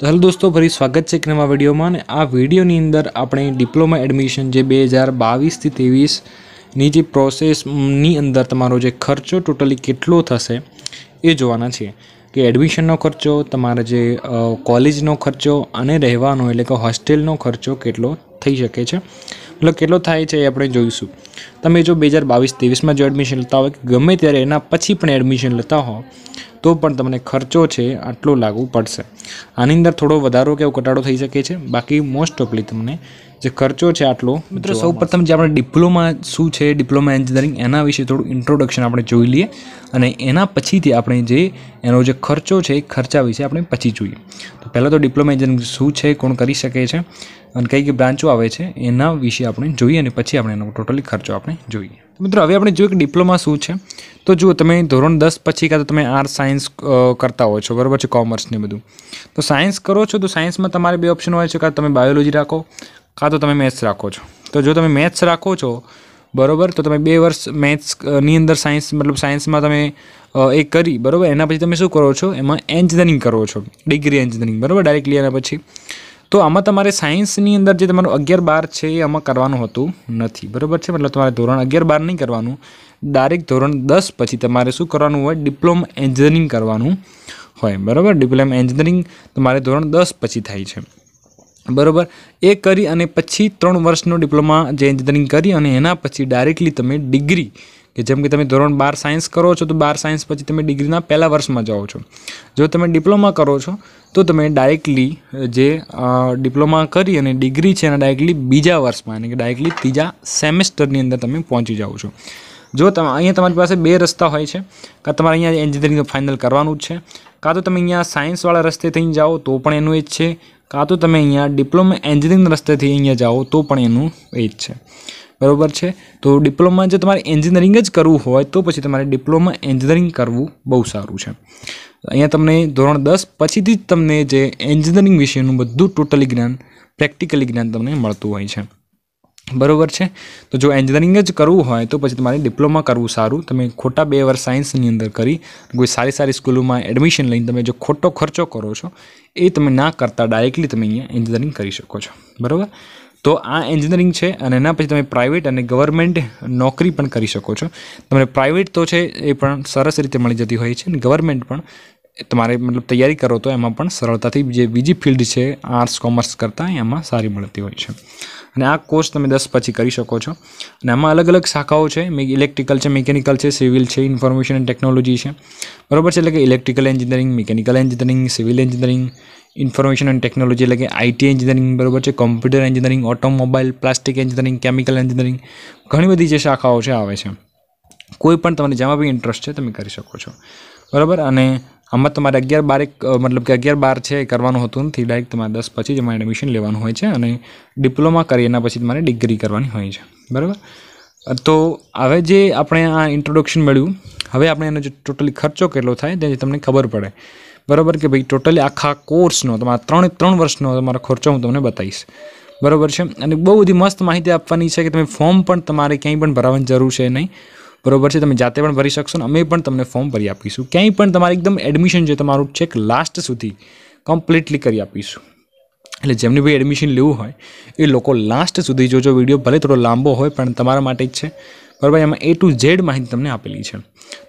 તો હેલો દોસ્તો ફરી સ્વાગત છે એક નવા વિડીયોમાં અને આ વિડીયોની અંદર આપણે ડિપ્લોમા એડમિશન જે બે હજાર બાવીસથી ત્રેવીસની જે પ્રોસેસની અંદર તમારો જે ખર્ચો ટોટલી કેટલો થશે એ જોવાના છીએ કે એડમિશનનો ખર્ચો તમારા જે કોલેજનો ખર્ચો અને રહેવાનો એટલે કે હોસ્ટેલનો ખર્ચો કેટલો થઈ શકે છે મતલબ કેટલો થાય છે એ આપણે જોઈશું તમે જો બે હજાર બાવીસ ત્રેવીસમાં જો એડમિશન લેતા હોય કે ગમે ત્યારે એના પછી પણ એડમિશન લેતા હો તો પણ તમને ખર્ચો છે આટલો લાગુ પડશે આની અંદર થોડો વધારો કે ઘટાડો થઈ શકે છે બાકી મોસ્ટ ઓફલી તમને જે ખર્ચો છે આટલો મિત્રો સૌ પ્રથમ જે આપણે ડિપ્લોમા શું છે ડિપ્લોમા એન્જિનિયરિંગ એના વિશે થોડું ઇન્ટ્રોડક્શન આપણે જોઈ લઈએ અને એના પછીથી આપણે જે એનો જે ખર્ચો છે એ ખર્ચા વિશે આપણે પછી જોઈએ તો પહેલાં તો ડિપ્લોમા એન્જિનિયરિંગ શું છે કોણ કરી શકે છે અને કઈ કઈ બ્રાન્ચો આવે છે એના વિશે આપણે જોઈએ અને પછી આપણે એનો ટોટલી ખર્ચો આપણે જોઈએ મિત્રો હવે આપણે જોયું કે ડિપ્લોમા શું છે તો જુઓ તમે ધોરણ દસ પછી કાં તો તમે આર્ટ સાયન્સ કરતા હો છો બરાબર છે કોમર્સને બધું તો સાયન્સ કરો છો તો સાયન્સમાં તમારે બે ઓપ્શન હોય છે કાં તમે બાયોલોજી રાખો કાં તો તમે મેથ્સ રાખો છો તો જો તમે મેથ્સ રાખો છો બરાબર તો તમે બે વર્ષ મેથ્સની અંદર સાયન્સ મતલબ સાયન્સમાં તમે એ કરી બરાબર એના પછી તમે શું કરો છો એમાં એન્જિનિયરિંગ કરો છો ડિગ્રી એન્જિનિયરિંગ બરાબર ડાયરેક્ટલી એના પછી તો આમાં તમારે સાયન્સની અંદર જે તમારું અગિયાર બાર છે એ આમાં કરવાનું હોતું નથી બરાબર છે મતલબ તમારે ધોરણ અગિયાર બાર નહીં કરવાનું ડાયરેક્ટ ધોરણ દસ પછી તમારે શું કરવાનું હોય ડિપ્લોમ એન્જિનિયરિંગ કરવાનું હોય બરાબર ડિપ્લોમા એન્જિનિયરિંગ તમારે ધોરણ દસ પછી થાય છે બરાબર એ કરી અને પછી ત્રણ વર્ષનો ડિપ્લોમા જે એન્જિનિયરિંગ કરી અને એના પછી ડાયરેક્ટલી તમે ડિગ્રી કે જેમ કે તમે ધોરણ બાર સાયન્સ કરો છો તો બાર સાયન્સ પછી તમે ડિગ્રીના પહેલા વર્ષમાં જાઓ છો જો તમે ડિપ્લોમા કરો છો તો તમે ડાયરેક્ટલી જે ડિપ્લોમા કરી અને ડિગ્રી છે એના ડાયરેક્ટલી બીજા વર્ષમાં એટલે કે ડાયરેક્ટલી ત્રીજા સેમેસ્ટરની અંદર તમે પહોંચી જાઓ છો જો તમે અહીંયા તમારી પાસે બે રસ્તા હોય છે કાં તમારે અહીંયા એન્જિનિયરિંગ ફાઇનલ કરવાનું જ છે કાં તો તમે અહીંયા સાયન્સવાળા રસ્તે થઈને જાઓ તો પણ એનું એ જ છે કાં તો તમે અહીંયા ડિપ્લોમા એન્જિનિયરિંગ રસ્તેથી અહીંયા જાઓ તો પણ એનું એ જ છે બરાબર છે તો ડિપ્લોમા જો તમારે એન્જિનિયરિંગ જ કરવું હોય તો પછી તમારે ડિપ્લોમા એન્જિનિયરિંગ કરવું બહુ સારું છે અહીંયા તમને ધોરણ દસ પછીથી જ તમને જે એન્જિનિયરિંગ વિશેનું બધું ટોટલી જ્ઞાન પ્રેક્ટિકલી જ્ઞાન તમને મળતું હોય છે બરોબર છે તો જો એન્જિનિયરિંગ જ કરવું હોય તો પછી તમારે ડિપ્લોમા કરવું સારું તમે ખોટા બે વર્ષ સાયન્સની અંદર કરી કોઈ સારી સારી સ્કૂલોમાં એડમિશન લઈને તમે જો ખોટો ખર્ચો કરો છો એ તમે ના કરતાં ડાયરેક્ટલી તમે અહીંયા એન્જિનિયરિંગ કરી શકો છો બરાબર તો આ એન્જિનિયરિંગ છે અને એના પછી તમે પ્રાઇવેટ અને ગવર્મેન્ટ નોકરી પણ કરી શકો છો તમને પ્રાઇવેટ તો છે એ પણ સરસ રીતે મળી જતી હોય છે અને ગવર્મેન્ટ પણ તમારે મતલબ તૈયારી કરો તો એમાં પણ સરળતાથી જે બીજી ફિલ્ડ છે આર્ટ્સ કોમર્સ કરતાં એમાં સારી મળતી હોય છે અને આ કોર્સ તમે દસ પછી કરી શકો છો અને આમાં અલગ અલગ શાખાઓ છે ઇલેક્ટ્રિકલ છે મિકેનિકલ છે સિવિલ છે ઇન્ફોર્મેશન એન્ડ ટેકનોલોજી છે બરાબર છે એટલે કે electrical engineering mechanical engineering civil engineering information and technology એટલે કે આઈટી એન્જિનિયરિંગ બરાબર છે computer engineering automobile plastic engineering chemical engineering ઘણી બધી જે શાખાઓ છે આવે છે કોઈ પણ તમને જેમાં બી ઇન્ટરેસ્ટ છે તમે કરી શકો છો બરાબર અને આમાં તમારે અગિયાર બારેક મતલબ કે અગિયાર બાર છે એ કરવાનું હતું નથી ડાયરેક્ટ તમારે દસ પછી જ એમાં એડમિશન લેવાનું હોય છે અને ડિપ્લોમા કરી એના પછી તમારે ડિગ્રી કરવાની હોય છે બરાબર તો હવે જે આપણે આ ઇન્ટ્રોડક્શન મળ્યું હવે આપણે એનો જે ટોટલી ખર્ચો કેટલો થાય તે તમને ખબર પડે બરાબર કે ભાઈ ટોટલી આખા કોર્સનો તમારા ત્રણ ત્રણ વર્ષનો તમારો ખર્ચો હું તમને બતાવીશ બરાબર છે અને બહુ બધી મસ્ત માહિતી આપવાની છે કે તમે ફોર્મ પણ તમારે ક્યાંય પણ ભરાવાની જરૂર છે નહીં બરોબર છે તમે જાતે પણ ભરી શકશો અને અમે પણ તમને ફોર્મ ભરી આપીશું ક્યાંય પણ તમારે એકદમ એડમિશન જે તમારું છેક લાસ્ટ સુધી કમ્પ્લીટલી કરી આપીશું એટલે જેમને બી એડમિશન લેવું હોય એ લોકો લાસ્ટ સુધી જોજો વિડીયો ભલે થોડો લાંબો હોય પણ તમારા માટે જ છે બરાબર એમાં એ ટુ ઝેડ માહિતી તમને આપેલી છે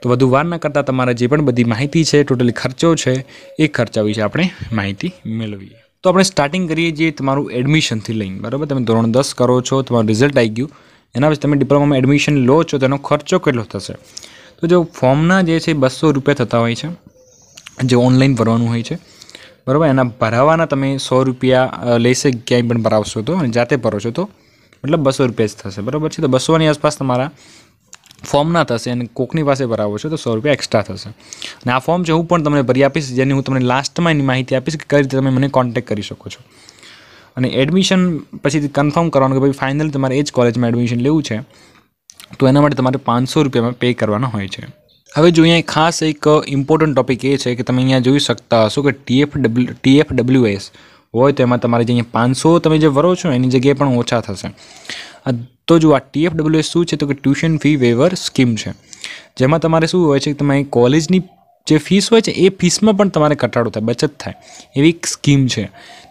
તો વધુ વાર ના કરતાં તમારા જે પણ બધી માહિતી છે ટોટલી ખર્ચો છે એ ખર્ચા વિશે આપણે માહિતી મેળવીએ તો આપણે સ્ટાર્ટિંગ કરીએ જે તમારું એડમિશનથી લઈને બરાબર તમે ધોરણ દસ કરો છો તમારું રિઝલ્ટ આવી ગયું એના પછી તમે ડિપ્લોમામાં એડમિશન લો છો તેનો ખર્ચો કેટલો થશે તો જો ફોર્મના જે છે બસો રૂપિયા થતા હોય છે જે ઓનલાઈન ભરવાનું હોય છે બરાબર એના ભરાવાના તમે સો રૂપિયા લેશે ક્યાંય પણ ભરાવશો તો અને જાતે ભરો છો તો મતલબ બસો રૂપિયા જ થશે બરાબર છે તો બસોની આસપાસ તમારા ફોર્મના થશે અને કોકની પાસે ભરાવો છો તો સો રૂપિયા એક્સ્ટ્રા થશે અને આ ફોર્મ છે હું પણ તમને ભરી આપીશ જેની હું તમને લાસ્ટમાં એની માહિતી આપીશ કે કઈ રીતે તમે મને કોન્ટેક્ટ કરી શકો છો અને એડમિશન પછી કન્ફર્મ કરવાનું કે ભાઈ ફાઇનલી તમારે એ જ કોલેજમાં એડમિશન લેવું છે તો એના માટે તમારે પાંચસો રૂપિયામાં પે કરવાના હોય છે હવે જો અહીંયા ખાસ એક ઇમ્પોર્ટન્ટ ટોપિક એ છે કે તમે અહીંયા જોઈ શકતા હશો કે ટીએફ ડબલ્યુ ટીએફ ડબલ્યુએસ હોય તો એમાં તમારે જે અહીંયા પાંચસો તમે જે ભરો છો એની જગ્યાએ પણ ઓછા થશે તો જો આ ટીએફ ડબલ્યુએસ શું છે તો કે ટ્યુશન ફી વેવર સ્કીમ છે જેમાં તમારે શું હોય છે કે તમે કોલેજની જે ફીસ હોય છે એ ફીસમાં પણ તમારે ઘટાડો થાય બચત થાય એવી એક સ્કીમ છે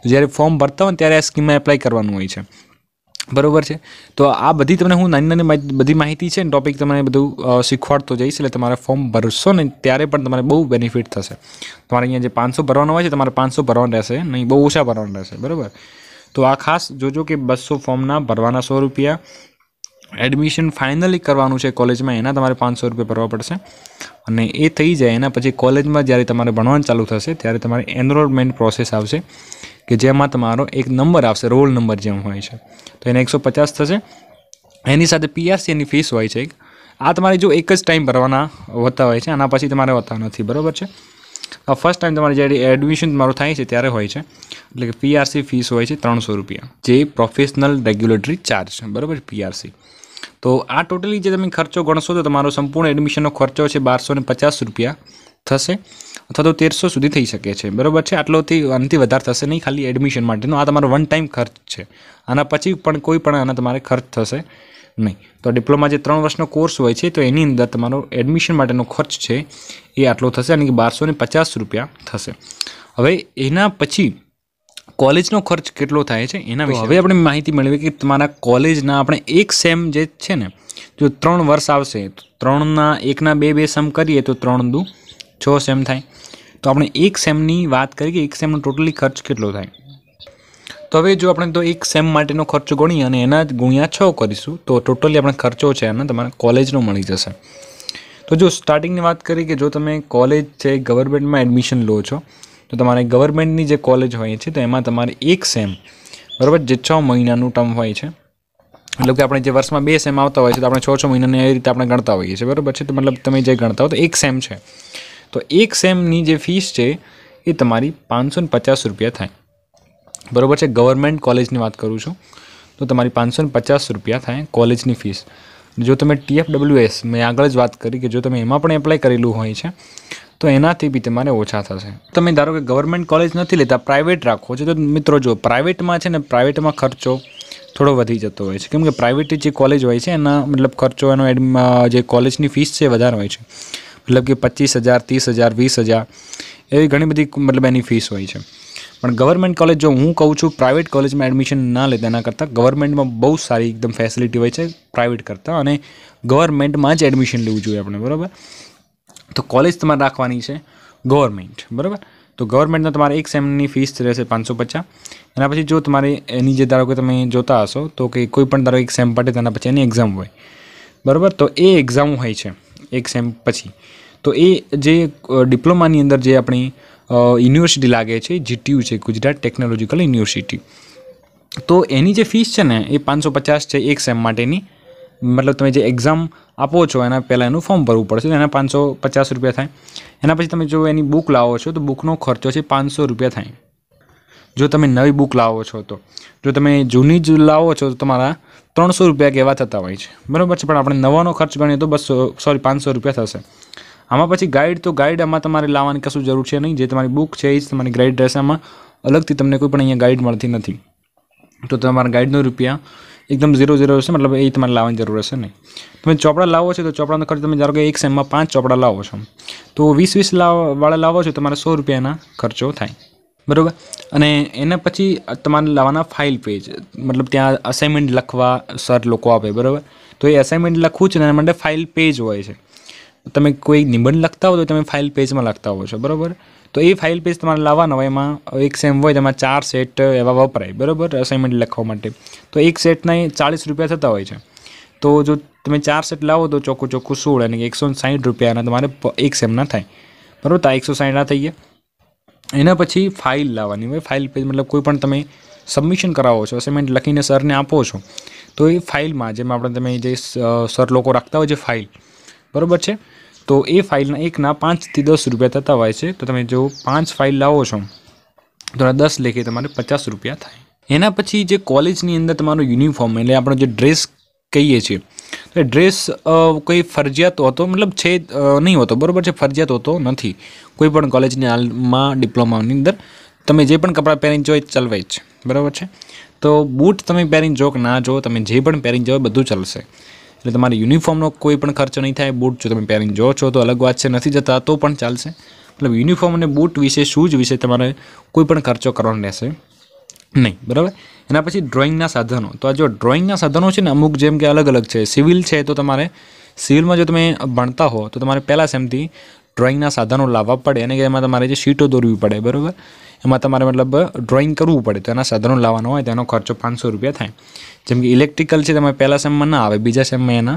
તો જ્યારે ફોર્મ ભરતા હોય ત્યારે આ સ્કીમમાં એપ્લાય કરવાનું હોય છે બરોબર છે તો આ બધી તમને હું નાની નાની બધી માહિતી છે ટોપિક તમને બધું શીખવાડતો જઈશ એટલે તમારે ફોર્મ ભરશો ને ત્યારે પણ તમારે બહુ બેનિફિટ થશે તમારે અહીંયા જે પાંચસો ભરવાનો હોય છે તમારે પાંચસો ભરવાનું રહેશે નહીં બહુ ઓછા ભરવાનું રહેશે બરાબર તો આ ખાસ જોજો કે બસો ફોર્મના ભરવાના સો રૂપિયા એડમિશન ફાઇનલી કરવાનું છે કોલેજમાં એના તમારે પાંચસો રૂપિયા ભરવા પડશે અને એ થઈ જાય એના પછી કોલેજમાં જ્યારે તમારે ભણવાનું ચાલુ થશે ત્યારે તમારે એનરોલમેન્ટ પ્રોસેસ આવશે કે જેમાં તમારો એક નંબર આવશે રોલ નંબર જેમ હોય છે તો એને એકસો પચાસ થશે એની સાથે પીઆરસીની ફીસ હોય છે આ તમારે જો એક જ ટાઈમ ભરવાના હોતા હોય છે આના પછી તમારે હોતા નથી બરાબર છે આ ફર્સ્ટ ટાઈમ તમારે જ્યારે એડમિશન મારું થાય છે ત્યારે હોય છે એટલે કે પીઆરસી ફીસ હોય છે ત્રણસો રૂપિયા જે પ્રોફેશનલ રેગ્યુલેટરી ચાર્જ છે બરાબર પીઆરસી તો આ ટોટલી જે તમે ખર્ચો ગણશો તો તમારો સંપૂર્ણ એડમિશનનો ખર્ચો છે બારસો પચાસ રૂપિયા થશે અથવા તો તેરસો સુધી થઈ શકે છે બરાબર છે આટલોથી આનાથી વધારે થશે નહીં ખાલી એડમિશન માટેનો આ તમારો વન ટાઈમ ખર્ચ છે આના પછી પણ કોઈ પણ આના તમારે ખર્ચ થશે નહીં તો ડિપ્લોમા જે ત્રણ વર્ષનો કોર્સ હોય છે તો એની અંદર તમારો એડમિશન માટેનો ખર્ચ છે એ આટલો થશે અને કે બારસો પચાસ રૂપિયા થશે હવે એના પછી કોલેજનો ખર્ચ કેટલો થાય છે એના વિશે હવે આપણે માહિતી મેળવીએ કે તમારા કોલેજના આપણે એક સેમ જે છે ને જો ત્રણ વર્ષ આવશે ત્રણના એકના બે બે સેમ કરીએ તો ત્રણ દુ છ સેમ થાય તો આપણે એક સેમની વાત કરીએ કે એક સેમનો ટોટલી ખર્ચ કેટલો થાય તો હવે જો આપણે તો એક સેમ માટેનો ખર્ચો ગણી અને એના જ ગુણ્યા છ કરીશું તો ટોટલી આપણે ખર્ચો છે એનો તમારે કોલેજનો મળી જશે તો જો સ્ટાર્ટિંગની વાત કરીએ કે જો તમે કોલેજ છે ગવર્મેન્ટમાં એડમિશન લો છો તો તમારે ગવર્મેન્ટની જે કોલેજ હોય છે તો એમાં તમારે એક સેમ બરાબર જે છ મહિનાનું ટર્મ હોય છે મતલબ કે આપણે જે વર્ષમાં બે સેમ આવતા હોય છે તો આપણે છ છ મહિનાને એ રીતે આપણે ગણતા હોઈએ છીએ બરાબર છે તો મતલબ તમે જે ગણતા હો તો એક સેમ છે તો એક સેમની જે ફીસ છે એ તમારી પાંચસો ને પચાસ રૂપિયા થાય બરોબર છે ગવર્મેન્ટ કોલેજની વાત કરું છું તો તમારી પાંચસો ને પચાસ રૂપિયા થાય કોલેજની ફીસ જો તમે ટીએફડબ્લ્યુએસ મેં આગળ જ વાત કરી કે જો તમે એમાં પણ એપ્લાય કરેલું હોય છે તો એનાથી બી તમારે ઓછા થશે તમે ધારો કે ગવર્મેન્ટ કોલેજ નથી લેતા પ્રાઇવેટ રાખો છો તો મિત્રો જો પ્રાઇવેટમાં છે ને પ્રાઇવેટમાં ખર્ચો થોડો વધી જતો હોય છે કેમ કે પ્રાઇવેટ જે કોલેજ હોય છે એના મતલબ ખર્ચો એનો એડ જે કોલેજની ફીસ છે વધારે હોય છે મતલબ કે પચીસ હજાર ત્રીસ હજાર વીસ હજાર એવી ઘણી બધી મતલબ એની ફીસ હોય છે પણ ગવર્મેન્ટ કોલેજ જો હું કહું છું પ્રાઇવેટ કોલેજમાં એડમિશન ના લે તેના કરતાં ગવર્મેન્ટમાં બહુ સારી એકદમ ફેસિલિટી હોય છે પ્રાઇવેટ કરતાં અને ગવર્મેન્ટમાં જ એડમિશન લેવું જોઈએ આપણે બરાબર તો કોલેજ તમારે રાખવાની છે ગવર્મેન્ટ બરાબર તો ગવર્મેન્ટના તમારે એક સેમની ફીસ રહેશે પાંચસો પચાસ એના પછી જો તમારે એની જે ધારો કે તમે જોતા હશો તો કે કોઈ પણ ધારો એક સેમ પાટે તેના પછી એની એક્ઝામ હોય બરાબર તો એ એક્ઝામ હોય છે એક સેમ પછી તો એ જે ડિપ્લોમાની અંદર જે આપણી યુનિવર્સિટી લાગે છે જીટીયુ છે ગુજરાત ટેકનોલોજીકલ યુનિવર્સિટી તો એની જે ફીસ છે ને એ પાંચસો પચાસ છે એક સેમ માટેની મતલબ તમે જે એક્ઝામ આપો છો એના પહેલાં એનું ફોર્મ ભરવું પડશે એના પાંચસો પચાસ રૂપિયા થાય એના પછી તમે જો એની બુક લાવો છો તો બુકનો ખર્ચો છે પાંચસો રૂપિયા થાય જો તમે નવી બુક લાવો છો તો જો તમે જૂની જ લાવો છો તો તમારા ત્રણસો રૂપિયા કે એવા થતા હોય છે બરાબર છે પણ આપણે નવાનો ખર્ચ ગણીએ તો બસો સોરી પાંચસો રૂપિયા થશે આમાં પછી ગાઈડ તો ગાઈડ આમાં તમારે લાવવાની કશું જરૂર છે નહીં જે તમારી બુક છે એ જ તમારી ગાઈડ રહેશે આમાં અલગથી તમને કોઈ પણ અહીંયા ગાઈડ મળતી નથી તો તમારા ગાઈડનો રૂપિયા એકદમ ઝીરો ઝીરો હશે મતલબ એ તમારે લાવવાની જરૂર હશે નહીં તમે ચોપડા લાવો છો તો ચોપડાનો ખર્ચ તમે ધારો કે એક સેમમાં પાંચ ચોપડા લાવો છો તો વીસ વીસ વાળા લાવો છો તમારે સો રૂપિયાના ખર્ચો થાય બરાબર અને એના પછી તમારે લાવવાના ફાઇલ પેજ મતલબ ત્યાં અસાઇનમેન્ટ લખવા સર લોકો આપે બરાબર તો એ અસાઇનમેન્ટ લખવું છે ને એના માટે ફાઇલ પેજ હોય છે તમે કોઈ નિબંધ લખતા હો તો તમે ફાઇલ પેજમાં લખતા હો છો બરાબર તો એ ફાઇલ પેજ તમારે લાવવાનો હોય એમાં એક સેમ હોય તેમાં ચાર સેટ એવા વપરાય બરાબર અસાઇનમેન્ટ લખવા માટે તો એક સેટના એ ચાળીસ રૂપિયા થતા હોય છે તો જો તમે ચાર સેટ લાવો તો ચોખ્ખું ચોખ્ખું સોળ અને એકસો સાઠ રૂપિયાના તમારે એક સેમના થાય બરાબર તો આ એકસો સાઠના થઈ ગયા એના પછી ફાઇલ લાવવાની હોય ફાઇલ પેજ મતલબ કોઈ પણ તમે સબમિશન કરાવો છો અસાઇનમેન્ટ લખીને સરને આપો છો તો એ ફાઇલમાં જેમાં આપણે તમે જે સર લોકો રાખતા હોય છે ફાઇલ બરાબર છે તો એ ફાઇલના એકના પાંચથી દસ રૂપિયા થતા હોય છે તો તમે જો પાંચ ફાઇલ લાવો છો તો દસ લેખે તમારે પચાસ રૂપિયા થાય એના પછી જે કોલેજની અંદર તમારું યુનિફોર્મ એટલે આપણો જે ડ્રેસ કહીએ છીએ તો ડ્રેસ કોઈ ફરજિયાત હોતો મતલબ છે નહીં હોતો બરાબર છે ફરજિયાત હોતો નથી કોઈ પણ કોલેજની હાલમાં ડિપ્લોમાની અંદર તમે જે પણ કપડાં પહેરીને જો એ ચાલવાય જ બરાબર છે તો બૂટ તમે પહેરીને જો કે ના જો તમે જે પણ પહેરીને જાઓ બધું ચાલશે એટલે તમારે યુનિફોર્મનો કોઈ પણ ખર્ચો નહીં થાય બૂટ જો તમે પહેરીને જો છો તો અલગ વાત છે નથી જતા તો પણ ચાલશે મતલબ યુનિફોર્મ અને બૂટ વિશે શૂઝ વિશે તમારે કોઈ પણ ખર્ચો કરવાનો રહેશે નહીં બરાબર એના પછી ડ્રોઈંગના સાધનો તો આ જો ડ્રોઈંગના સાધનો છે ને અમુક જેમ કે અલગ અલગ છે સિવિલ છે તો તમારે સિવિલમાં જો તમે ભણતા હો તો તમારે પહેલાં સેમથી ડ્રોઈંગના સાધનો લાવવા પડે અને એમાં તમારે જે શીટો દોરવી પડે બરાબર એમાં તમારે મતલબ ડ્રોઈંગ કરવું પડે તો એના સાધનો લાવવાનો હોય તેનો ખર્ચો પાંચસો રૂપિયા થાય જેમ કે ઇલેક્ટ્રિકલ છે તમારે પહેલા સેમમાં ના આવે બીજા સેમમાં એના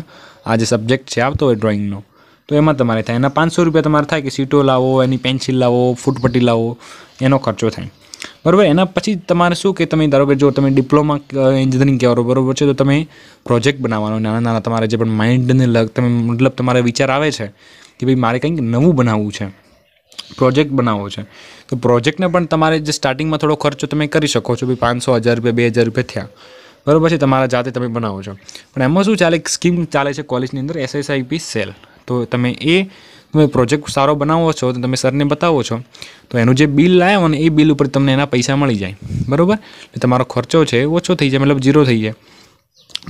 આ જે સબ્જેક્ટ છે આવતો હોય ડ્રોઈંગનો તો એમાં તમારે થાય એના પાંચસો રૂપિયા તમારે થાય કે સીટો લાવો એની પેન્સિલ લાવો ફૂટપટ્ટી લાવો એનો ખર્ચો થાય બરાબર એના પછી તમારે શું કે તમે ધારો કે જો તમે ડિપ્લોમા એન્જિનિયરિંગ કહેવારો બરાબર છે તો તમે પ્રોજેક્ટ બનાવવાનો નાના નાના તમારે જે પણ માઇન્ડને લગ તમે મતલબ તમારે વિચાર આવે છે કે ભાઈ મારે કંઈક નવું બનાવવું છે પ્રોજેક્ટ બનાવવો છે તો પ્રોજેક્ટને પણ તમારે જે સ્ટાર્ટિંગમાં થોડો ખર્ચો તમે કરી શકો છો ભાઈ પાંચસો હજાર રૂપિયા બે હજાર રૂપિયા થયા બરાબર છે તમારા જાતે તમે બનાવો છો પણ એમાં શું ચાલે સ્કીમ ચાલે છે કોલેજની અંદર એસએસઆઈપી સેલ તો તમે એ તમે પ્રોજેક્ટ સારો બનાવો છો તો તમે સરને બતાવો છો તો એનું જે બિલ લાવ્યો ને એ બિલ ઉપર તમને એના પૈસા મળી જાય બરાબર એટલે તમારો ખર્ચો છે ઓછો થઈ જાય મતલબ ઝીરો થઈ જાય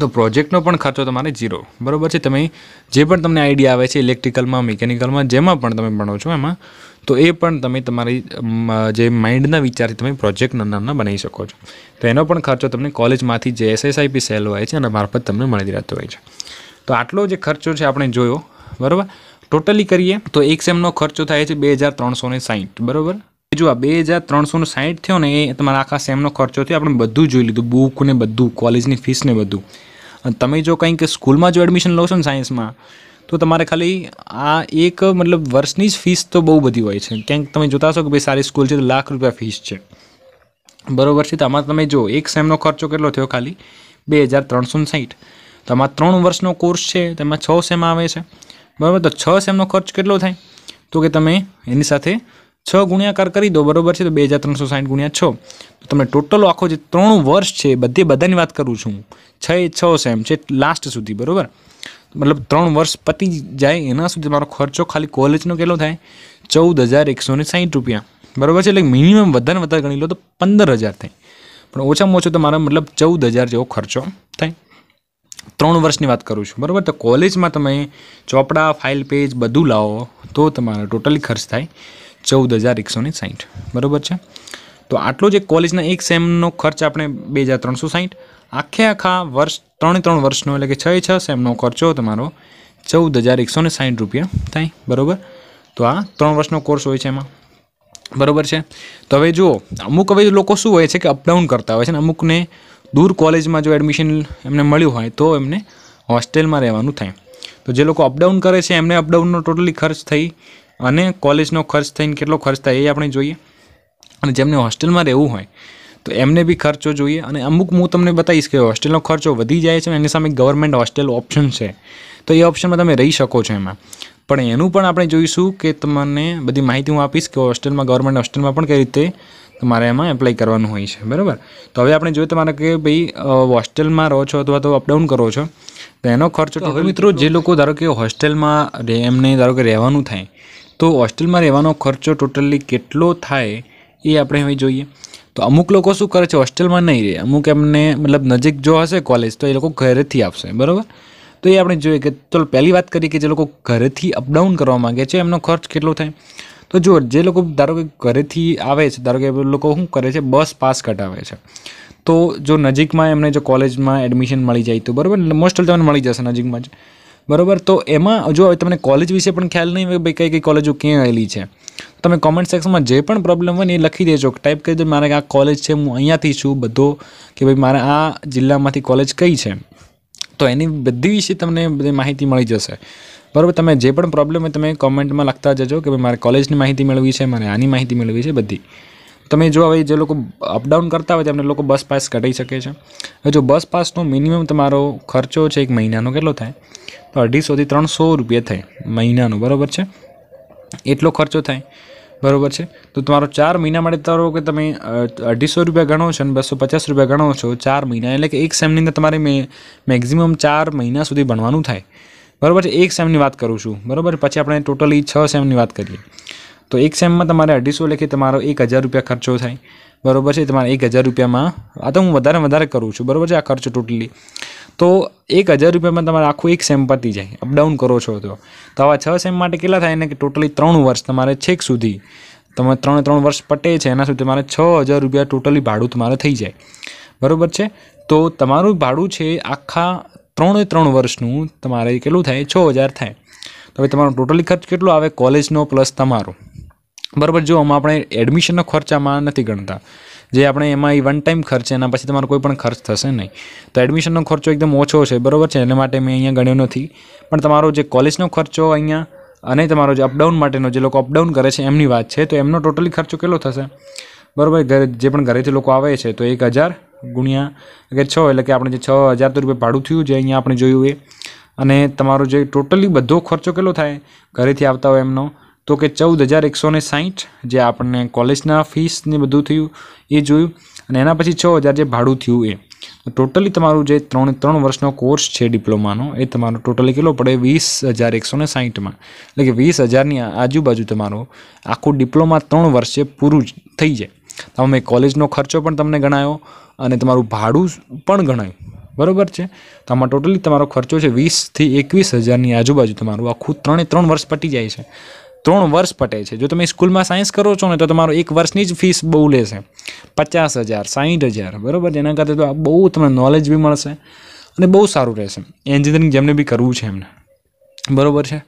તો પ્રોજેક્ટનો પણ ખર્ચો તમારે ઝીરો બરાબર છે તમે જે પણ તમને આઈડિયા આવે છે ઇલેક્ટ્રિકલમાં મિકેનિકલમાં જેમાં પણ તમે ભણો છો એમાં તો એ પણ તમે તમારી જે માઇન્ડના વિચારથી તમે પ્રોજેક્ટ નાના નાના બનાવી શકો છો તો એનો પણ ખર્ચો તમને કોલેજમાંથી જે એસએસઆઈપી સેલ હોય છે એના મારફત તમને મળી રહેતો હોય છે તો આટલો જે ખર્ચો છે આપણે જોયો બરાબર ટોટલી કરીએ તો એક સેમનો ખર્ચો થાય છે બે હજાર ત્રણસો ને સાહીઠ બરાબર જો આ બે હજાર ત્રણસો સાહીઠ થયો ને એ તમારા આખા સેમનો ખર્ચો થયો આપણે બધું જોઈ લીધું બુક ને બધું કોલેજની ફીસ ને બધું તમે જો કંઈક સ્કૂલમાં જો એડમિશન લો છો ને સાયન્સમાં તો તમારે ખાલી આ એક મતલબ વર્ષની જ ફીસ તો બહુ બધી હોય છે ક્યાંક તમે જોતા હશો કે ભાઈ સારી સ્કૂલ છે તો લાખ રૂપિયા ફીસ છે બરોબર છે તો આમાં તમે જો એક સેમનો ખર્ચો કેટલો થયો ખાલી બે હજાર ત્રણસો સાહીઠ તો આમાં ત્રણ વર્ષનો કોર્સ છે તેમાં છ સેમ આવે છે બરાબર તો છ સેમનો ખર્ચ કેટલો થાય તો કે તમે એની સાથે છ ગુણ્યાકાર કરી દો બરોબર છે તો બે હજાર ત્રણસો સાઠ ગુણ્યા છ તો તમને ટોટલ આખો જે ત્રણ વર્ષ છે બધી બધાની વાત કરું છું છ એ છ સેમ છે લાસ્ટ સુધી બરાબર મતલબ ત્રણ વર્ષ પતી જાય એના સુધી મારો ખર્ચો ખાલી કોલેજનો કેટલો થાય ચૌદ હજાર એકસો ને સાહીઠ રૂપિયા બરાબર છે એટલે મિનિમમ વધારે વધારે ગણી લો તો પંદર હજાર થાય પણ ઓછામાં ઓછો તમારા મતલબ ચૌદ હજાર જેવો ખર્ચો થાય ત્રણ વર્ષની વાત કરું છું બરાબર તો કોલેજમાં તમે ચોપડા ફાઇલ પેજ બધું લાવો તો તમારો ટોટલી ખર્ચ થાય ચૌદ હજાર એકસોને સાહીઠ બરાબર છે તો આટલો જ એક કોલેજના એક સેમનો ખર્ચ આપણે બે હજાર ત્રણસો સાહીઠ આખે આખા વર્ષ ત્રણે ત્રણ વર્ષનો એટલે કે છ છ સેમનો ખર્ચો તમારો ચૌદ હજાર એકસોને ને સાહીઠ રૂપિયા થાય બરાબર તો આ ત્રણ વર્ષનો કોર્સ હોય છે એમાં બરાબર છે તો હવે જુઓ અમુક હવે લોકો શું હોય છે કે અપડાઉન કરતા હોય છે ને અમુકને દૂર કોલેજમાં જો એડમિશન એમને મળ્યું હોય તો એમને હોસ્ટેલમાં રહેવાનું થાય તો જે લોકો અપડાઉન કરે છે એમને અપડાઉનનો ટોટલી ખર્ચ થઈ અને કોલેજનો ખર્ચ થઈને કેટલો ખર્ચ થાય એ આપણે જોઈએ અને જેમને હોસ્ટેલમાં રહેવું હોય તો એમને બી ખર્ચો જોઈએ અને અમુક હું તમને બતાવીશ કે હોસ્ટેલનો ખર્ચો વધી જાય છે અને એની સામે ગવર્મેન્ટ હોસ્ટેલ ઓપ્શન છે તો એ ઓપ્શનમાં તમે રહી શકો છો એમાં પણ એનું પણ આપણે જોઈશું કે તમને બધી માહિતી હું આપીશ કે હોસ્ટેલમાં ગવર્મેન્ટ હોસ્ટેલમાં પણ કઈ રીતે તમારે એમાં એપ્લાય કરવાનું હોય છે બરાબર તો હવે આપણે જોઈએ તમારે કે ભાઈ હોસ્ટેલમાં રહો છો અથવા તો અપડાઉન કરો છો તો એનો ખર્ચો હવે મિત્રો જે લોકો ધારો કે હોસ્ટેલમાં એમને ધારો કે રહેવાનું થાય તો હોસ્ટેલમાં રહેવાનો ખર્ચો ટોટલી કેટલો થાય એ આપણે હવે જોઈએ તો અમુક લોકો શું કરે છે હોસ્ટેલમાં નહીં રહે અમુક એમને મતલબ નજીક જો હશે કોલેજ તો એ લોકો ઘરેથી આપશે બરાબર તો એ આપણે જોઈએ કે ચલો પહેલી વાત કરીએ કે જે લોકો ઘરેથી અપડાઉન કરવા માગે છે એમનો ખર્ચ કેટલો થાય તો જો જે લોકો ધારો કે ઘરેથી આવે છે ધારો કે લોકો શું કરે છે બસ પાસ કઢાવે છે તો જો નજીકમાં એમને જો કોલેજમાં એડમિશન મળી જાય તો બરાબર મોસ્ટ ઓફ તમને મળી જશે નજીકમાં જ બરાબર તો એમાં જો તમને કોલેજ વિશે પણ ખ્યાલ નહીં હોય ભાઈ કઈ કઈ કોલેજો ક્યાં આવેલી છે તમે કોમેન્ટ સેક્શનમાં જે પણ પ્રોબ્લેમ હોય ને એ લખી દેજો ટાઈપ કરી દો મારે આ કોલેજ છે હું અહીંયાથી છું બધો કે ભાઈ મારે આ જિલ્લામાંથી કોલેજ કઈ છે તો એની બધી વિશે તમને બધી માહિતી મળી જશે બરાબર તમે જે પણ પ્રોબ્લેમ હોય તમે કોમેન્ટમાં લખતા જજો કે ભાઈ મારે કોલેજની માહિતી મેળવી છે મારે આની માહિતી મેળવી છે બધી તમે જો હવે જે લોકો અપડાઉન કરતા હોય તેમને લોકો બસ પાસ કઢાઈ શકે છે હવે જો બસ પાસનો મિનિમમ તમારો ખર્ચો છે એક મહિનાનો કેટલો થાય તો અઢીસોથી ત્રણસો રૂપિયા થાય મહિનાનો બરાબર છે એટલો ખર્ચો થાય બરાબર છે તો તમારો ચાર મહિના માટે ધારો કે તમે અઢીસો રૂપિયા ગણો છો અને બસો પચાસ રૂપિયા ગણો છો ચાર મહિના એટલે કે એક સેમની અંદર તમારે મેક્ઝિમમ ચાર મહિના સુધી ભણવાનું થાય બરાબર છે એક સેમની વાત કરું છું બરાબર પછી આપણે ટોટલી છ સેમની વાત કરીએ તો એક સેમમાં તમારે અઢીસો લેખે તમારો એક હજાર રૂપિયા ખર્ચો થાય બરાબર છે તમારે એક હજાર રૂપિયામાં આ તો હું વધારે વધારે કરું છું બરાબર છે આ ખર્ચો ટોટલી તો એક હજાર રૂપિયામાં તમારે આખું એક સેમ પતી જાય અપડાઉન કરો છો તો તો આવા છ સેમ માટે કેટલા થાય ને કે ટોટલી ત્રણ વર્ષ તમારે છેક સુધી તમે ત્રણે ત્રણ વર્ષ પટે છે એના સુધી તમારે છ હજાર રૂપિયા ટોટલી ભાડું તમારે થઈ જાય બરાબર છે તો તમારું ભાડું છે આખા ત્રણે ત્રણ વર્ષનું તમારે કેટલું થાય છ હજાર થાય તો હવે તમારો ટોટલી ખર્ચ કેટલો આવે કોલેજનો પ્લસ તમારો બરાબર જો આમાં આપણે એડમિશનનો ખર્ચામાં નથી ગણતા જે આપણે એમાં એ વન ટાઈમ ખર્ચ છે એના પછી તમારો કોઈ પણ ખર્ચ થશે નહીં તો એડમિશનનો ખર્ચો એકદમ ઓછો છે બરાબર છે એને માટે મેં અહીંયા ગણ્યો નથી પણ તમારો જે કોલેજનો ખર્ચો અહીંયા અને તમારો જે અપડાઉન માટેનો જે લોકો અપડાઉન કરે છે એમની વાત છે તો એમનો ટોટલી ખર્ચો કેટલો થશે બરાબર ઘરે જે પણ ઘરેથી લોકો આવે છે તો એક હજાર ગુણ્યા કે છ એટલે કે આપણે જે છ હજાર તો રૂપિયા ભાડું થયું જે અહીંયા આપણે જોયું એ અને તમારો જે ટોટલી બધો ખર્ચો કેટલો થાય ઘરેથી આવતા હોય એમનો તો કે ચૌદ હજાર એકસો ને સાહીઠ જે આપણને કોલેજના ફીસને બધું થયું એ જોયું અને એના પછી છ હજાર જે ભાડું થયું એ ટોટલી તમારું જે ત્રણ ત્રણ વર્ષનો કોર્સ છે ડિપ્લોમાનો એ તમારો ટોટલી કેટલો પડે વીસ હજાર એકસો ને સાહીઠમાં એટલે કે વીસ હજારની આજુબાજુ તમારો આખું ડિપ્લોમા ત્રણ વર્ષે પૂરું થઈ જાય તમે કોલેજનો ખર્ચો પણ તમને ગણાયો અને તમારું ભાડું પણ ગણાયું બરાબર છે તો આમાં ટોટલી તમારો ખર્ચો છે વીસથી એકવીસ હજારની આજુબાજુ તમારું આખું ત્રણે ત્રણ વર્ષ પટી જાય છે ત્રણ વર્ષ પટે છે જો તમે સ્કૂલમાં સાયન્સ કરો છો ને તો તમારો એક વર્ષની જ ફીસ બહુ લેશે પચાસ હજાર સાઠ હજાર બરાબર જેના કરતાં તો આ બહુ તમને નોલેજ બી મળશે અને બહુ સારું રહેશે એન્જિનિયરિંગ જેમને બી કરવું છે એમને બરાબર છે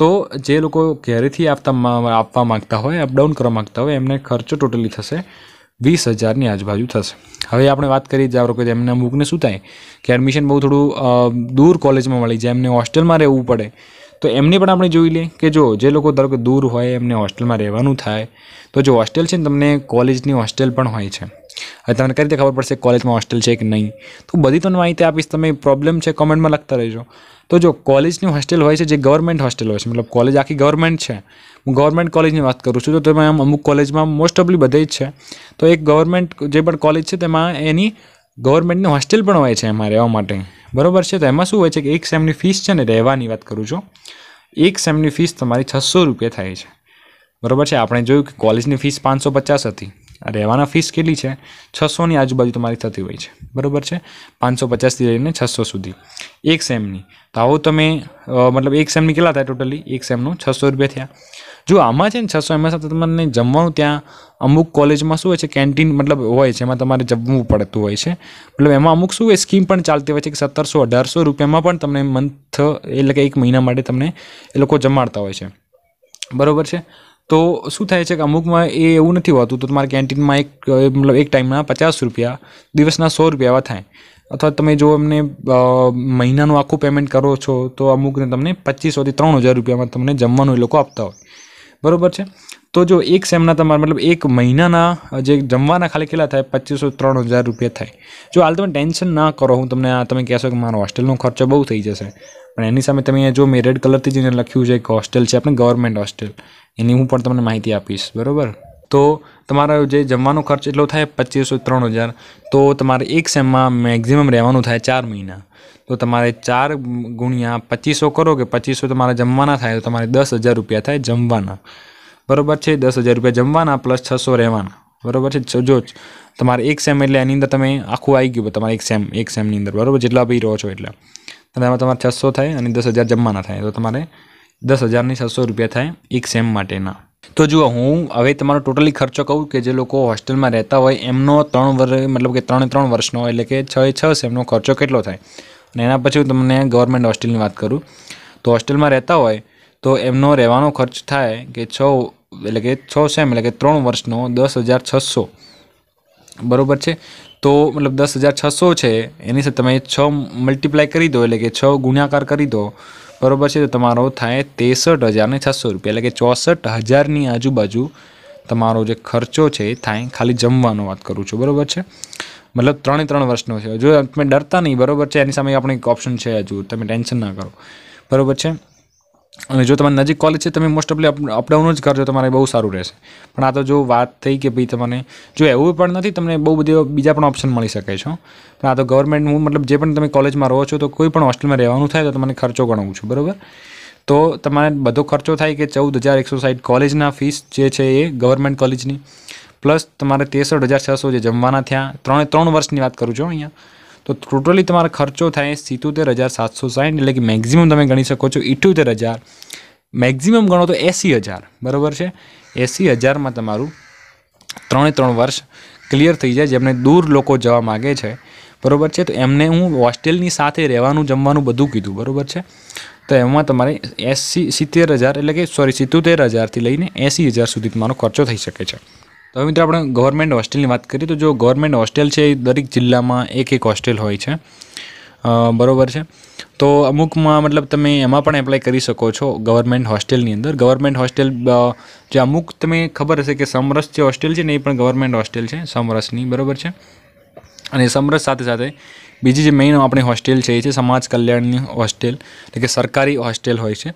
તો જે લોકો ઘેરેથી આપતા આપવા માગતા હોય અપડાઉન કરવા માગતા હોય એમને ખર્ચો ટોટલી થશે વીસ હજારની આજુબાજુ થશે હવે આપણે વાત કરીએ જાવરો કે જેમને અમુકને શું થાય કે એડમિશન બહુ થોડું દૂર કોલેજમાં મળી જાય એમને હોસ્ટેલમાં રહેવું પડે તો એમને પણ આપણે જોઈ લઈએ કે જો જે લોકો ધારો કે દૂર હોય એમને હોસ્ટેલમાં રહેવાનું થાય તો જો હોસ્ટેલ છે ને તમને કોલેજની હોસ્ટેલ પણ હોય છે હવે તમને કઈ રીતે ખબર પડશે કોલેજમાં હોસ્ટેલ છે કે નહીં તો બધી તમને માહિતી આપીશ તમે પ્રોબ્લેમ છે કમેન્ટમાં લખતા રહેજો તો જો કોલેજની હોસ્ટેલ હોય છે જે ગવર્મેન્ટ હોસ્ટેલ હોય છે મતલબ કોલેજ આખી ગવર્મેન્ટ છે હું ગવર્મેન્ટ કોલેજની વાત કરું છું તો તેમાં અમુક કોલેજમાં મોસ્ટ ઓફલી બધે જ છે તો એક ગવર્મેન્ટ જે પણ કોલેજ છે તેમાં એની ગવર્મેન્ટની હોસ્ટેલ પણ હોય છે એમાં રહેવા માટે બરોબર છે તો એમાં શું હોય છે કે એક સેમની ફીસ છે ને રહેવાની વાત કરું છું એક સેમની ફીસ તમારી છસો રૂપિયા થાય છે બરોબર છે આપણે જોયું કે કોલેજની ફીસ પાંચસો પચાસ હતી રહેવાના ફીસ કેટલી છે છસોની આજુબાજુ તમારી થતી હોય છે બરાબર છે પાંચસો પચાસથી લઈને છસો સુધી એક સેમની તો આવો તમે મતલબ એક સેમની કેટલા થાય ટોટલી એક સેમનું છસો રૂપિયા થયા જો આમાં છે ને છસો એમાં સાથે તમને જમવાનું ત્યાં અમુક કોલેજમાં શું હોય છે કેન્ટીન મતલબ હોય છે એમાં તમારે જમવું પડતું હોય છે મતલબ એમાં અમુક શું હોય સ્કીમ પણ ચાલતી હોય છે કે સત્તરસો અઢારસો રૂપિયામાં પણ તમને મંથ એટલે કે એક મહિના માટે તમને એ લોકો જમાડતા હોય છે બરાબર છે તો શું થાય છે કે અમુકમાં એ એવું નથી હોતું તો તમારે કેન્ટીનમાં એક મતલબ એક ટાઈમના પચાસ રૂપિયા દિવસના સો રૂપિયા એવા થાય અથવા તમે જો એમને મહિનાનું આખું પેમેન્ટ કરો છો તો અમુકને તમને પચીસોથી ત્રણ હજાર રૂપિયામાં તમને જમવાનું એ લોકો આપતા હોય બરાબર છે તો જો એક સેમના તમારા મતલબ એક મહિનાના જે જમવાના ખાલી કેટલા થાય પચીસો ત્રણ હજાર રૂપિયા થાય જો હાલ તમે ટેન્શન ના કરો હું તમને તમે કહેશો કે મારો હોસ્ટેલનો ખર્ચો બહુ થઈ જશે પણ એની સામે તમે જો મેં રેડ કલરથી જઈને લખ્યું છે એક હોસ્ટેલ છે આપણે ગવર્મેન્ટ હોસ્ટેલ એની હું પણ તમને માહિતી આપીશ બરાબર તો તમારો જે જમવાનો ખર્ચ એટલો થાય પચીસો ત્રણ હજાર તો તમારે એક સેમમાં મેક્ઝિમમ રહેવાનું થાય ચાર મહિના તો તમારે ચાર ગુણ્યા પચીસો કરો કે પચીસો તમારા જમવાના થાય તો તમારે દસ હજાર રૂપિયા થાય જમવાના બરાબર છે દસ હજાર રૂપિયા જમવાના પ્લસ છસો રહેવાના બરાબર છે જો તમારે એક સેમ એટલે એની અંદર તમે આખું આવી ગયું તમારે એક સેમ એક સેમની અંદર બરાબર જેટલા બી રહો છો એટલે એમાં તમારે છસો થાય અને દસ હજાર જમવાના થાય તો તમારે દસ હજારની છસો રૂપિયા થાય એક સેમ માટેના તો જુઓ હું હવે તમારો ટોટલી ખર્ચો કહું કે જે લોકો હોસ્ટેલમાં રહેતા હોય એમનો ત્રણ વર્ષ મતલબ કે ત્રણે ત્રણ વર્ષનો એટલે કે છ એ છ એમનો ખર્ચો કેટલો થાય અને એના પછી હું તમને ગવર્મેન્ટ હોસ્ટેલની વાત કરું તો હોસ્ટેલમાં રહેતા હોય તો એમનો રહેવાનો ખર્ચ થાય કે છ એટલે કે છ સેમ એટલે કે ત્રણ વર્ષનો દસ હજાર છસો બરાબર છે તો મતલબ દસ હજાર છસો છે એની સાથે તમે છ મલ્ટીપ્લાય કરી દો એટલે કે છ ગુણાકાર કરી દો બરોબર છે તો તમારો થાય ત્રેસઠ હજારને છસો રૂપિયા એટલે કે ચોસઠ હજારની આજુબાજુ તમારો જે ખર્ચો છે એ થાય ખાલી જમવાનો વાત કરું છું બરાબર છે મતલબ ત્રણે ત્રણ વર્ષનો છે જો તમે ડરતા નહીં બરોબર છે એની સામે આપણે એક ઓપ્શન છે હજુ તમે ટેન્શન ના કરો બરાબર છે અને જો તમારી નજીક કોલેજ છે તમે મોસ્ટ ઓફલી અપડાઉન જ કરજો તમારે બહુ સારું રહેશે પણ આ તો જો વાત થઈ કે ભાઈ તમને જો એવું પણ નથી તમને બહુ બધી બીજા પણ ઓપ્શન મળી શકે છે પણ આ તો ગવર્મેન્ટ હું મતલબ જે પણ તમે કોલેજમાં રહો છો તો કોઈ પણ હોસ્ટેલમાં રહેવાનું થાય તો તમને ખર્ચો ગણવું છું બરાબર તો તમારે બધો ખર્ચો થાય કે ચૌદ હજાર એકસો સાઠ કોલેજના ફીસ જે છે એ ગવર્મેન્ટ કોલેજની પ્લસ તમારે ત્રેસઠ હજાર છસો જે જમવાના થયા ત્રણે ત્રણ વર્ષની વાત કરું છું અહીંયા તો ટોટલી તમારો ખર્ચો થાય સિત્તોતેર હજાર સાતસો સાઠ એટલે કે મેક્ઝિમમ તમે ગણી શકો છો ઇઠ્યોતેર હજાર મેક્ઝિમમ ગણો તો એંસી હજાર બરાબર છે એંસી હજારમાં તમારું ત્રણે ત્રણ વર્ષ ક્લિયર થઈ જાય જેમને દૂર લોકો જવા માગે છે બરાબર છે તો એમને હું હોસ્ટેલની સાથે રહેવાનું જમવાનું બધું કીધું બરાબર છે તો એમાં તમારે એંસી સિત્તેર હજાર એટલે કે સોરી સિત્તોતેર હજારથી લઈને એંસી હજાર સુધી તમારો ખર્ચો થઈ શકે છે તો હવે મિત્રો આપણે ગવર્મેન્ટ હોસ્ટેલની વાત કરીએ તો જો ગવર્મેન્ટ હોસ્ટેલ છે એ દરેક જિલ્લામાં એક એક હોસ્ટેલ હોય છે બરાબર છે તો અમુકમાં મતલબ તમે એમાં પણ એપ્લાય કરી શકો છો ગવર્મેન્ટ હોસ્ટેલની અંદર ગવર્મેન્ટ હોસ્ટેલ જે અમુક તમે ખબર હશે કે સમરસ જે હોસ્ટેલ છે ને એ પણ ગવર્મેન્ટ હોસ્ટેલ છે સમરસની બરાબર છે અને સમરસ સાથે સાથે બીજી જે મેઇન આપણી હોસ્ટેલ છે એ છે સમાજ કલ્યાણની હોસ્ટેલ એટલે કે સરકારી હોસ્ટેલ હોય છે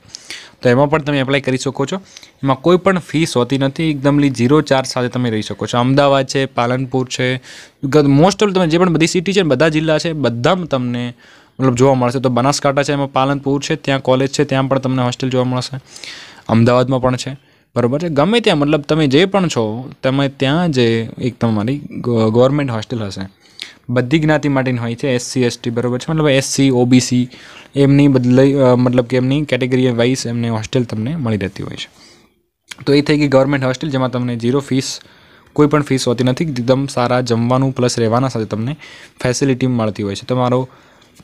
તો એમાં પણ તમે એપ્લાય કરી શકો છો એમાં કોઈ પણ ફીસ હોતી નથી એકદમલી ઝીરો ચાર્જ સાથે તમે રહી શકો છો અમદાવાદ છે પાલનપુર છે મોસ્ટ ઓફ તમે જે પણ બધી સિટી છે બધા જિલ્લા છે બધામાં તમને મતલબ જોવા મળશે તો બનાસકાંઠા છે એમાં પાલનપુર છે ત્યાં કોલેજ છે ત્યાં પણ તમને હોસ્ટેલ જોવા મળશે અમદાવાદમાં પણ છે બરાબર છે ગમે ત્યાં મતલબ તમે જે પણ છો તમે ત્યાં જે એક તમારી ગવર્મેન્ટ હોસ્ટેલ હશે બધી જ્ઞાતિ માટેની હોય છે એસસી એસટી બરાબર છે મતલબ એસસી ઓબીસી એમની બદલાઈ મતલબ કે એમની કેટેગરી વાઇઝ એમને હોસ્ટેલ તમને મળી રહેતી હોય છે તો એ થઈ ગઈ ગવર્મેન્ટ હોસ્ટેલ જેમાં તમને ઝીરો ફીસ કોઈ પણ ફીસ હોતી નથી એકદમ સારા જમવાનું પ્લસ રહેવાના સાથે તમને ફેસિલિટી મળતી હોય છે તમારો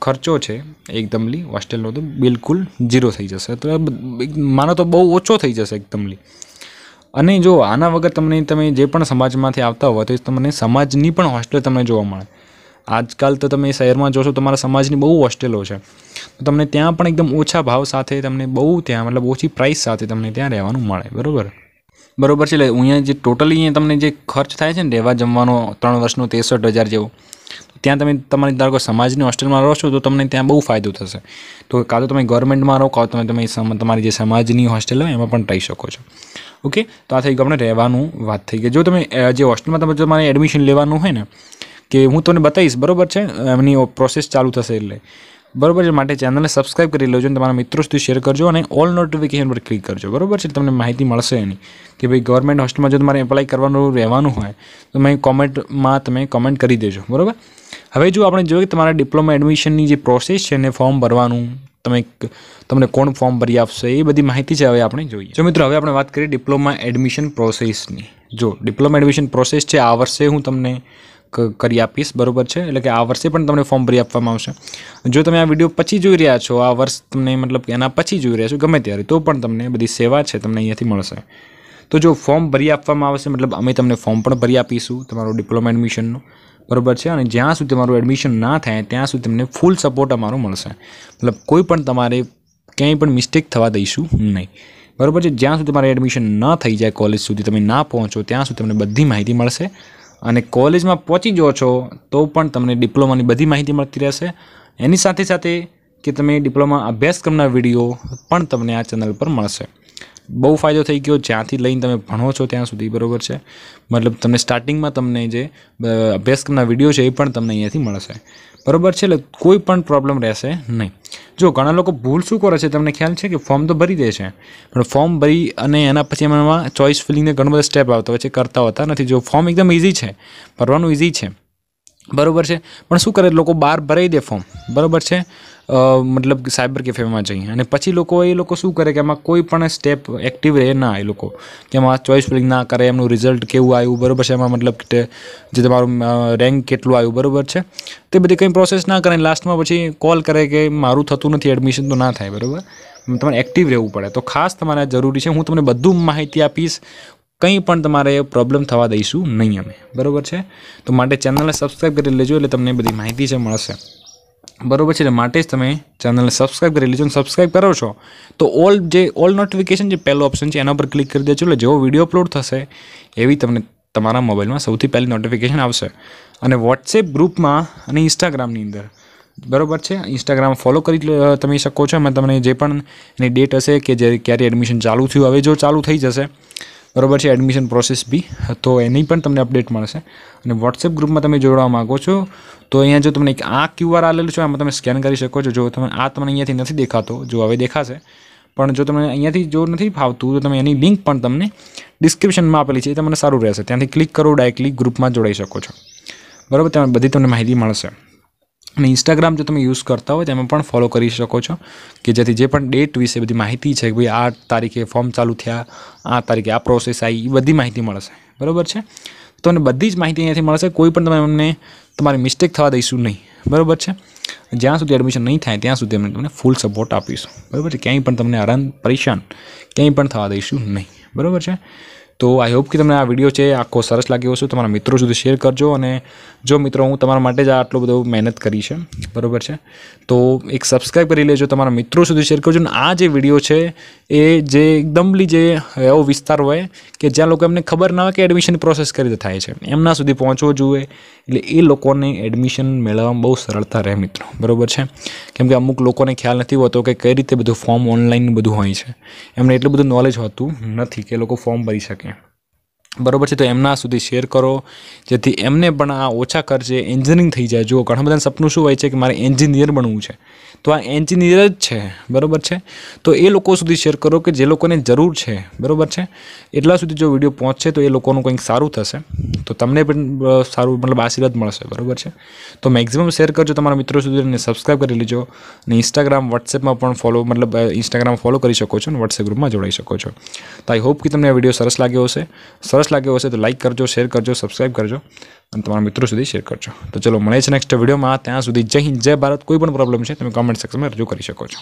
ખર્ચો છે એકદમલી હોસ્ટેલનો તો બિલકુલ ઝીરો થઈ જશે તો માનો તો બહુ ઓછો થઈ જશે એકદમલી અને જો આના વગર તમને તમે જે પણ સમાજમાંથી આવતા હોય તો તમને સમાજની પણ હોસ્ટેલ તમને જોવા મળે આજકાલ તો તમે શહેરમાં જોશો તમારા સમાજની બહુ હોસ્ટેલો છે તો તમને ત્યાં પણ એકદમ ઓછા ભાવ સાથે તમને બહુ ત્યાં મતલબ ઓછી પ્રાઇસ સાથે તમને ત્યાં રહેવાનું મળે બરાબર બરાબર છે એટલે અહીંયા જે ટોટલી અહીંયા તમને જે ખર્ચ થાય છે ને રહેવા જમવાનો ત્રણ વર્ષનો ત્રેસઠ હજાર જેવો ત્યાં તમે તમારી ધારો કે સમાજની હોસ્ટેલમાં રહો છો તો તમને ત્યાં બહુ ફાયદો થશે તો કાં તો તમે ગવર્મેન્ટમાં રહો કાં તો તમે તમારી જે સમાજની હોસ્ટેલ હોય એમાં પણ રહી શકો છો ઓકે તો આ થઈ ગયું આપણે રહેવાનું વાત થઈ ગઈ જો તમે જે હોસ્ટેલમાં તમે તમારે એડમિશન લેવાનું હોય ને કે હું તમને બતાવીશ બરાબર છે એમની પ્રોસેસ ચાલુ થશે એટલે બરાબર છે માટે ચેનલને સબસ્ક્રાઇબ કરી લેજો અને તમારા મિત્રો સુધી શેર કરજો અને ઓલ નોટિફિકેશન પર ક્લિક કરજો બરાબર છે તમને માહિતી મળશે એની કે ભાઈ ગવર્મેન્ટ હોસ્ટેલમાં જો તમારે એપ્લાય કરવાનું રહેવાનું હોય તો તમે કોમેન્ટમાં તમે કોમેન્ટ કરી દેજો બરાબર હવે જો આપણે જોઈએ કે તમારા ડિપ્લોમા એડમિશનની જે પ્રોસેસ છે એને ફોર્મ ભરવાનું તમે તમને કોણ ફોર્મ ભરી આપશે એ બધી માહિતી છે હવે આપણે જોઈએ જો મિત્રો હવે આપણે વાત કરીએ ડિપ્લોમા એડમિશન પ્રોસેસની જો ડિપ્લોમા એડમિશન પ્રોસેસ છે આ વર્ષે હું તમને કરી આપીશ બરોબર છે એટલે કે આ વર્ષે પણ તમને ફોર્મ ભરી આપવામાં આવશે જો તમે આ વિડીયો પછી જોઈ રહ્યા છો આ વર્ષ તમને મતલબ કે એના પછી જોઈ રહ્યા છો ગમે ત્યારે તો પણ તમને બધી સેવા છે તમને અહીંયાથી મળશે તો જો ફોર્મ ભરી આપવામાં આવશે મતલબ અમે તમને ફોર્મ પણ ભરી આપીશું તમારું ડિપ્લોમા એડમિશનનું બરોબર છે અને જ્યાં સુધી તમારું એડમિશન ના થાય ત્યાં સુધી તમને ફૂલ સપોર્ટ અમારો મળશે મતલબ કોઈ પણ તમારે ક્યાંય પણ મિસ્ટેક થવા દઈશું નહીં બરોબર છે જ્યાં સુધી તમારે એડમિશન ન થઈ જાય કોલેજ સુધી તમે ના પહોંચો ત્યાં સુધી તમને બધી માહિતી મળશે અને કોલેજમાં પહોંચી જાઓ છો તો પણ તમને ડિપ્લોમાની બધી માહિતી મળતી રહેશે એની સાથે સાથે કે તમે ડિપ્લોમા અભ્યાસક્રમના વિડીયો પણ તમને આ ચેનલ પર મળશે બહુ ફાયદો થઈ ગયો જ્યાંથી લઈને તમે ભણો છો ત્યાં સુધી બરાબર છે મતલબ તમને સ્ટાર્ટિંગમાં તમને જે અભ્યાસક્રમના વિડીયો છે એ પણ તમને અહીંયાથી મળશે બરાબર છે એટલે કોઈ પણ પ્રોબ્લેમ રહેશે નહીં જો ઘણા લોકો ભૂલ શું કરે છે તમને ખ્યાલ છે કે ફોર્મ તો ભરી દે છે પણ ફોર્મ ભરી અને એના પછી એમાં ચોઇસ ફિલિંગને ઘણા બધા સ્ટેપ આવતા હોય છે કરતા હોતા નથી જો ફોર્મ એકદમ ઇઝી છે ભરવાનું ઇઝી છે બરાબર છે પણ શું કરે લોકો બહાર ભરાઈ દે ફોર્મ બરાબર છે મતલબ સાયબર કેફેમાં જઈએ અને પછી લોકો એ લોકો શું કરે કે એમાં કોઈ પણ સ્ટેપ એક્ટિવ રહે ના એ લોકો કે એમાં ચોઈસ ફિલિંગ ના કરે એમનું રિઝલ્ટ કેવું આવ્યું બરાબર છે એમાં મતલબ કે જે તમારું રેન્ક કેટલું આવ્યું બરાબર છે તે બધી કંઈ પ્રોસેસ ના કરે લાસ્ટમાં પછી કોલ કરે કે મારું થતું નથી એડમિશન તો ના થાય બરાબર તમારે એક્ટિવ રહેવું પડે તો ખાસ તમારે જરૂરી છે હું તમને બધું માહિતી આપીશ કંઈ પણ તમારે પ્રોબ્લેમ થવા દઈશું નહીં અમે બરાબર છે તો માટે ચેનલને સબસ્ક્રાઈબ કરી લેજો એટલે તમને બધી માહિતી છે મળશે બરોબર છે માટે જ તમે ચેનલને સબસ્ક્રાઈબ કરી લેજો અને સબસ્ક્રાઇબ કરો છો તો ઓલ જે ઓલ નોટિફિકેશન જે પહેલો ઓપ્શન છે એના પર ક્લિક કરી દેજો એટલે જેવો વિડીયો અપલોડ થશે એવી તમને તમારા મોબાઈલમાં સૌથી પહેલી નોટિફિકેશન આવશે અને વોટ્સએપ ગ્રુપમાં અને ઇન્સ્ટાગ્રામની અંદર બરોબર છે ઇન્સ્ટાગ્રામ ફોલો કરી તમે શકો છો એમાં તમને જે પણ એની ડેટ હશે કે જે ક્યારે એડમિશન ચાલુ થયું હવે જો ચાલુ થઈ જશે બરોબર છે એડમિશન પ્રોસેસ બી તો એની પણ તમને અપડેટ મળશે અને વોટ્સએપ ગ્રુપમાં તમે જોડવા માગો છો તો અહીંયા જો તમને એક આ ક્યુઆર આવેલું છે આમાં તમે સ્કેન કરી શકો છો જો તમે આ તમને અહીંયાથી નથી દેખાતો જો હવે દેખાશે પણ જો તમને અહીંયાથી જો નથી ફાવતું તો તમે એની લિંક પણ તમને ડિસ્ક્રિપ્શનમાં આપેલી છે એ તમને સારું રહેશે ત્યાંથી ક્લિક કરો ડાયરેક્ટલી ગ્રુપમાં જોડાઈ શકો છો બરાબર ત્યાં બધી તમને માહિતી મળશે અને ઇન્સ્ટાગ્રામ જો તમે યુઝ કરતા હોય તેમાં પણ ફોલો કરી શકો છો કે જેથી જે પણ ડેટ વિશે બધી માહિતી છે કે ભાઈ આ તારીખે ફોર્મ ચાલુ થયા આ તારીખે આ પ્રોસેસ આવી એ બધી માહિતી મળશે બરાબર છે તોને બધી જ માહિતી અહીંયાથી મળશે કોઈ પણ તમને અમને તમારી મિસ્ટેક થવા દઈશું નહીં બરોબર છે જ્યાં સુધી એડમિશન નહીં થાય ત્યાં સુધી અમે તમને ફૂલ સપોર્ટ આપીશું બરોબર છે ક્યાંય પણ તમને અરંત પરેશાન ક્યાંય પણ થવા દઈશું નહીં બરોબર છે તો આઈ હોપ કે તમને આ વિડીયો છે આખો સરસ લાગ્યો હશે તમારા મિત્રો સુધી શેર કરજો અને જો મિત્રો હું તમારા માટે જ આટલું બધું મહેનત કરી છે બરાબર છે તો એક સબસ્ક્રાઈબ કરી લેજો તમારા મિત્રો સુધી શેર કરજો અને આ જે વિડીયો છે એ જે એકદમલી જે એવો વિસ્તાર હોય કે જ્યાં લોકો એમને ખબર ના હોય કે એડમિશન પ્રોસેસ કરી થાય છે એમના સુધી પહોંચવો જોઈએ એટલે એ લોકોને એડમિશન મેળવવામાં બહુ સરળતા રહે મિત્રો બરાબર છે કેમ કે અમુક લોકોને ખ્યાલ નથી હોતો કે કઈ રીતે બધું ફોર્મ ઓનલાઈન બધું હોય છે એમને એટલું બધું નોલેજ હોતું નથી કે લોકો ફોર્મ ભરી શકે બરોબર છે તો એમના સુધી શેર કરો જેથી એમને પણ આ ઓછા ખર્ચે એન્જિનિયરિંગ થઈ જાય જુઓ ઘણા બધાને સપનું શું હોય છે કે મારે એન્જિનિયર બનવું છે તો આ એન્જિનિયર જ છે બરાબર છે તો એ લોકો સુધી શેર કરો કે જે લોકોને જરૂર છે બરાબર છે એટલા સુધી જો વિડીયો પહોંચશે તો એ લોકોનું કંઈક સારું થશે તો તમને પણ સારું મતલબ આશીર્વાદ મળશે બરાબર છે તો મેક્ઝિમમ શેર કરજો તમારા મિત્રો સુધી અને સબસ્ક્રાઈબ કરી લેજો અને ઇન્સ્ટાગ્રામ વોટ્સએપમાં પણ ફોલો મતલબ ઇન્સ્ટાગ્રામ ફોલો કરી શકો છો અને વોટ્સએપ ગ્રુપમાં જોડાઈ શકો છો તો આઈ હોપ કે તમને આ વિડીયો સરસ લાગ્યો હશે સરસ લાગ્યો હશે તો લાઇક કરજો શેર કરજો સબસ્ક્રાઈબ કરજો અને તમારા મિત્રો સુધી શેર કરજો તો ચલો મળે છે નેક્સ્ટ વિડીયોમાં ત્યાં સુધી જય હિન્દ જય ભારત કોઈ પણ પ્રોબ્લેમ છે તમે કોમેન્ટ સેક્શનમાં રજૂ કરી શકો છો